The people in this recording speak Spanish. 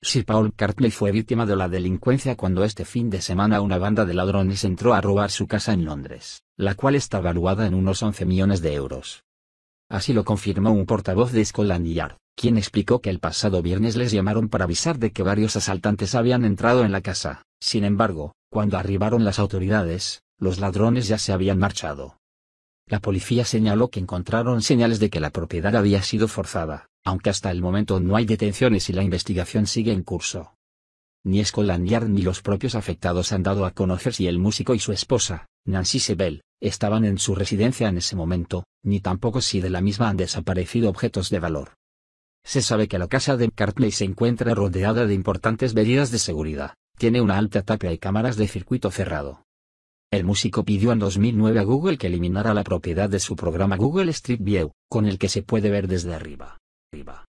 Sir Paul Cartley fue víctima de la delincuencia cuando este fin de semana una banda de ladrones entró a robar su casa en Londres, la cual está valuada en unos 11 millones de euros. Así lo confirmó un portavoz de Scotland Yard, quien explicó que el pasado viernes les llamaron para avisar de que varios asaltantes habían entrado en la casa. Sin embargo, cuando arribaron las autoridades, los ladrones ya se habían marchado. La policía señaló que encontraron señales de que la propiedad había sido forzada, aunque hasta el momento no hay detenciones y la investigación sigue en curso. Ni Scotland Yard ni los propios afectados han dado a conocer si el músico y su esposa, Nancy Sebel, estaban en su residencia en ese momento, ni tampoco si de la misma han desaparecido objetos de valor. Se sabe que la casa de McCartney se encuentra rodeada de importantes medidas de seguridad, tiene una alta tapia y cámaras de circuito cerrado. El músico pidió en 2009 a Google que eliminara la propiedad de su programa Google Street View, con el que se puede ver desde arriba.